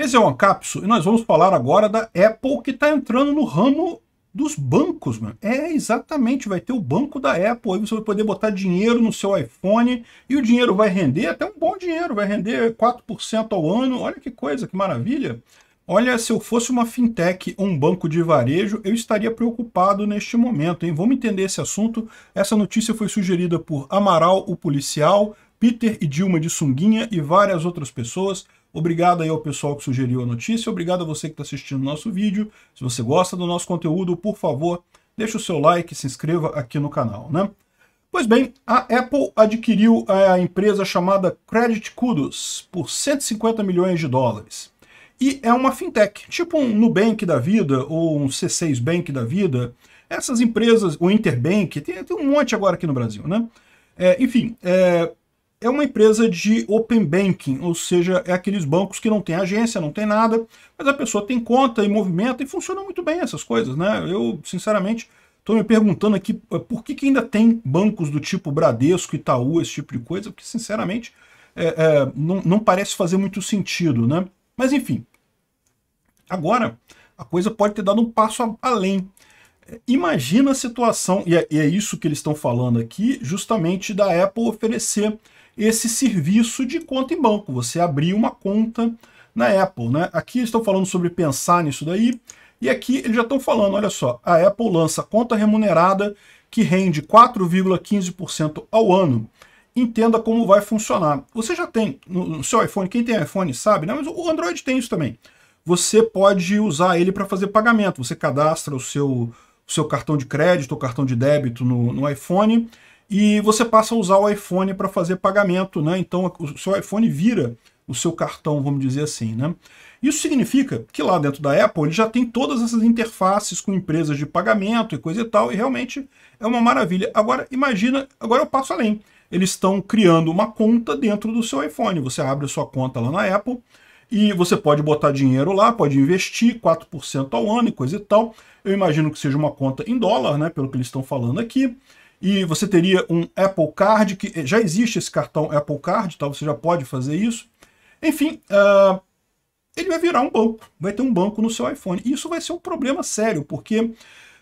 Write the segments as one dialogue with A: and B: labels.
A: Esse é o Ancapso e nós vamos falar agora da Apple que está entrando no ramo dos bancos, mano. É exatamente, vai ter o banco da Apple, aí você vai poder botar dinheiro no seu iPhone e o dinheiro vai render até um bom dinheiro, vai render 4% ao ano. Olha que coisa, que maravilha. Olha, se eu fosse uma fintech ou um banco de varejo, eu estaria preocupado neste momento, hein? Vamos entender esse assunto. Essa notícia foi sugerida por Amaral, o policial, Peter e Dilma de Sunguinha e várias outras pessoas. Obrigado aí ao pessoal que sugeriu a notícia, obrigado a você que está assistindo o nosso vídeo. Se você gosta do nosso conteúdo, por favor, deixe o seu like e se inscreva aqui no canal, né? Pois bem, a Apple adquiriu a empresa chamada Credit Kudos por 150 milhões de dólares. E é uma fintech, tipo um Nubank da vida ou um C6 Bank da vida. Essas empresas, o Interbank, tem, tem um monte agora aqui no Brasil, né? É, enfim, é, é uma empresa de open banking, ou seja, é aqueles bancos que não tem agência, não tem nada, mas a pessoa tem conta e movimenta e funciona muito bem essas coisas, né? Eu, sinceramente, estou me perguntando aqui eh, por que, que ainda tem bancos do tipo Bradesco, Itaú, esse tipo de coisa, porque, sinceramente, é, é, não, não parece fazer muito sentido, né? Mas, enfim, agora a coisa pode ter dado um passo além, Imagina a situação, é, e é, isso que eles estão falando aqui, justamente da Apple oferecer esse serviço de conta em banco, você abrir uma conta na Apple. Né? Aqui estão falando sobre pensar nisso daí, e aqui eles já estão falando, olha só, a Apple lança conta remunerada que rende 4,15% ao ano. Entenda como vai funcionar. Você já tem no seu iPhone, quem tem iPhone sabe, né? mas o Android tem isso também. Você pode usar ele para fazer pagamento. Você cadastra o seu, o seu cartão de crédito ou cartão de débito no, no iPhone e você passa a usar o iPhone para fazer pagamento, né? Então o seu iPhone vira o seu cartão, vamos dizer assim, né? Isso significa que lá dentro da Apple ele já tem todas essas interfaces com empresas de pagamento e coisa e tal, e realmente é uma maravilha. Agora imagina, agora eu passo além. Eles estão criando uma conta dentro do seu iPhone. Você abre a sua conta lá na Apple e você pode botar dinheiro lá, pode investir 4% ao ano e coisa e tal. Eu imagino que seja uma conta em dólar, né, pelo que eles estão falando aqui e você teria um Apple Card, que eh, já existe esse cartão Apple Card, tá? você já pode fazer isso. Enfim, uh, ele vai virar um banco, vai ter um banco no seu iPhone. E isso vai ser um problema sério, porque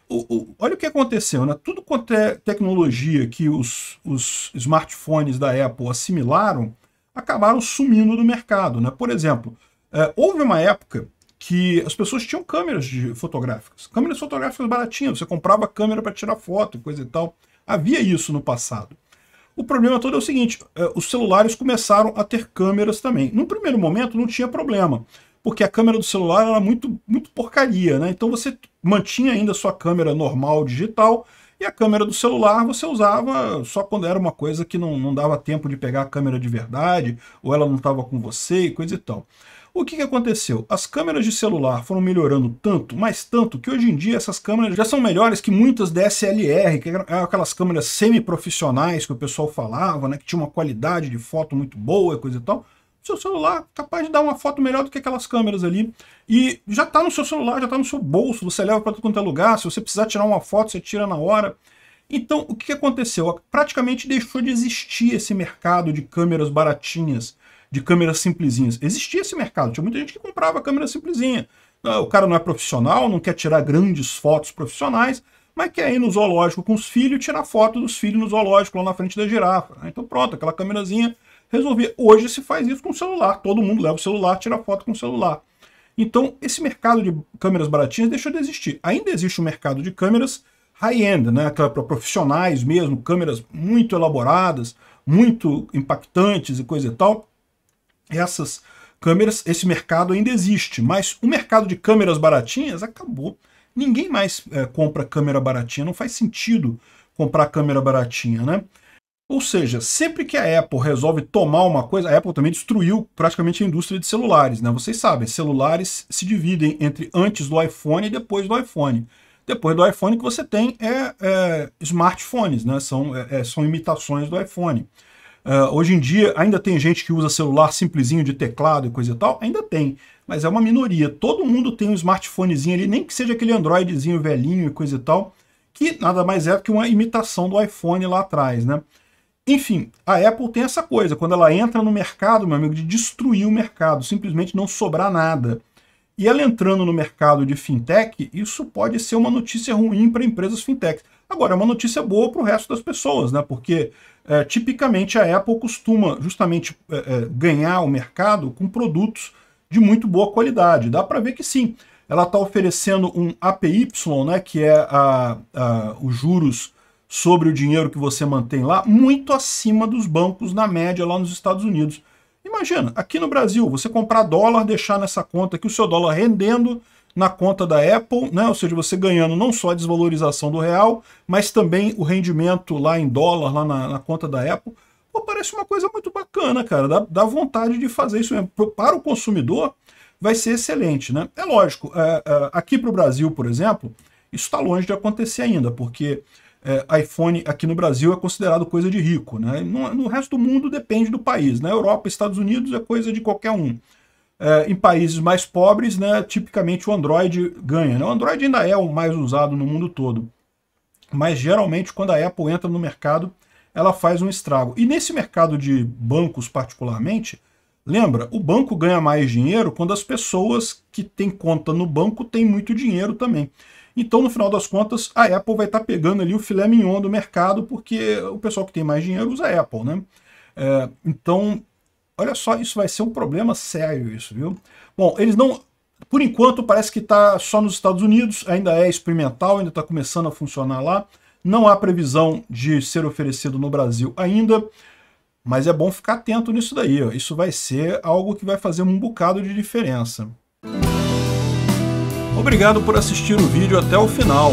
A: o, o, olha o que aconteceu, né? Tudo quanto é tecnologia que os, os smartphones da Apple assimilaram, acabaram sumindo do mercado, né? Por exemplo, uh, houve uma época que as pessoas tinham câmeras de fotográficas, câmeras fotográficas baratinhas, você comprava câmera para tirar foto, coisa e tal. Havia isso no passado. O problema todo é o seguinte, é, os celulares começaram a ter câmeras também. No primeiro momento não tinha problema, porque a câmera do celular era muito, muito porcaria, né? Então você mantinha ainda a sua câmera normal digital e a câmera do celular você usava só quando era uma coisa que não, não dava tempo de pegar a câmera de verdade ou ela não estava com você e coisa e tal. O que, que aconteceu? As câmeras de celular foram melhorando tanto, mas tanto, que hoje em dia essas câmeras já são melhores que muitas DSLR, que eram aquelas câmeras semi-profissionais que o pessoal falava, né, que tinha uma qualidade de foto muito boa e coisa e tal seu celular capaz de dar uma foto melhor do que aquelas câmeras ali. E já está no seu celular, já está no seu bolso, você leva para todo quanto é lugar, se você precisar tirar uma foto, você tira na hora. Então, o que aconteceu? Praticamente deixou de existir esse mercado de câmeras baratinhas de câmeras simplesinhas. Existia esse mercado, tinha muita gente que comprava câmera simplesinha. Ah, o cara não é profissional, não quer tirar grandes fotos profissionais, mas quer ir no zoológico com os filhos e tirar foto dos filhos no zoológico, lá na frente da girafa. Né? Então pronto, aquela câmerazinha resolvia. Hoje se faz isso com o celular, todo mundo leva o celular, tira foto com o celular. Então esse mercado de câmeras baratinhas deixou de existir. Ainda existe o mercado de câmeras high-end, né? para profissionais mesmo, câmeras muito elaboradas, muito impactantes e coisa e tal, essas câmeras, esse mercado ainda existe, mas o mercado de câmeras baratinhas acabou. Ninguém mais é, compra câmera baratinha, não faz sentido comprar câmera baratinha, né? Ou seja, sempre que a Apple resolve tomar uma coisa, a Apple também destruiu praticamente a indústria de celulares, né? Vocês sabem, celulares se dividem entre antes do iPhone e depois do iPhone. Depois do iPhone que você tem é, é smartphones, né? São, é, é são imitações do iPhone. Uh, hoje em dia, ainda tem gente que usa celular simplesinho de teclado e coisa e tal? Ainda tem, mas é uma minoria. Todo mundo tem um smartphonezinho ali, nem que seja aquele Androidzinho velhinho e coisa e tal, que nada mais é do que uma imitação do iPhone lá atrás, né? Enfim, a Apple tem essa coisa, quando ela entra no mercado, meu amigo, de destruir o mercado, simplesmente não sobrar nada. E ela entrando no mercado de fintech, isso pode ser uma notícia ruim para empresas fintechs. Agora, é uma notícia boa para o resto das pessoas, né? porque é, tipicamente a Apple costuma justamente é, é ganhar o mercado com produtos de muito boa qualidade. Dá para ver que sim, ela está oferecendo um APY, né, que é a, a, os juros sobre o dinheiro que você mantém lá, muito acima dos bancos na média lá nos Estados Unidos. Imagina, aqui no Brasil, você comprar dólar, deixar nessa conta aqui o seu dólar rendendo, na conta da Apple, né? ou seja, você ganhando não só a desvalorização do real, mas também o rendimento lá em dólar, lá na, na conta da Apple. Pô, parece uma coisa muito bacana, cara. Dá, dá vontade de fazer isso mesmo. Para o consumidor, vai ser excelente. Né? É lógico, é, é, aqui para o Brasil, por exemplo, isso está longe de acontecer ainda, porque é, iPhone aqui no Brasil é considerado coisa de rico. Né? No, no, resto do mundo depende do país. Na né? Europa, Estados Unidos é coisa de qualquer um. É, em países mais pobres, né, tipicamente o Android ganha. Né? O Android ainda é o mais usado no mundo todo. Mas geralmente quando a Apple entra no mercado, ela faz um estrago. E nesse mercado de bancos particularmente, lembra, o banco ganha mais dinheiro quando as pessoas que têm conta no banco têm muito dinheiro também. Então, no final das contas, a Apple vai estar tá pegando ali o filé mignon do mercado, porque o pessoal que tem mais dinheiro usa a Apple, né? É, então, Olha só, isso vai ser um problema sério, isso, viu? Bom, eles não. Por enquanto, parece que está só nos Estados Unidos, ainda é experimental, ainda está começando a funcionar lá. Não há previsão de ser oferecido no Brasil ainda, mas é bom ficar atento nisso daí. Ó. Isso vai ser algo que vai fazer um bocado de diferença. Obrigado por assistir o vídeo até o final.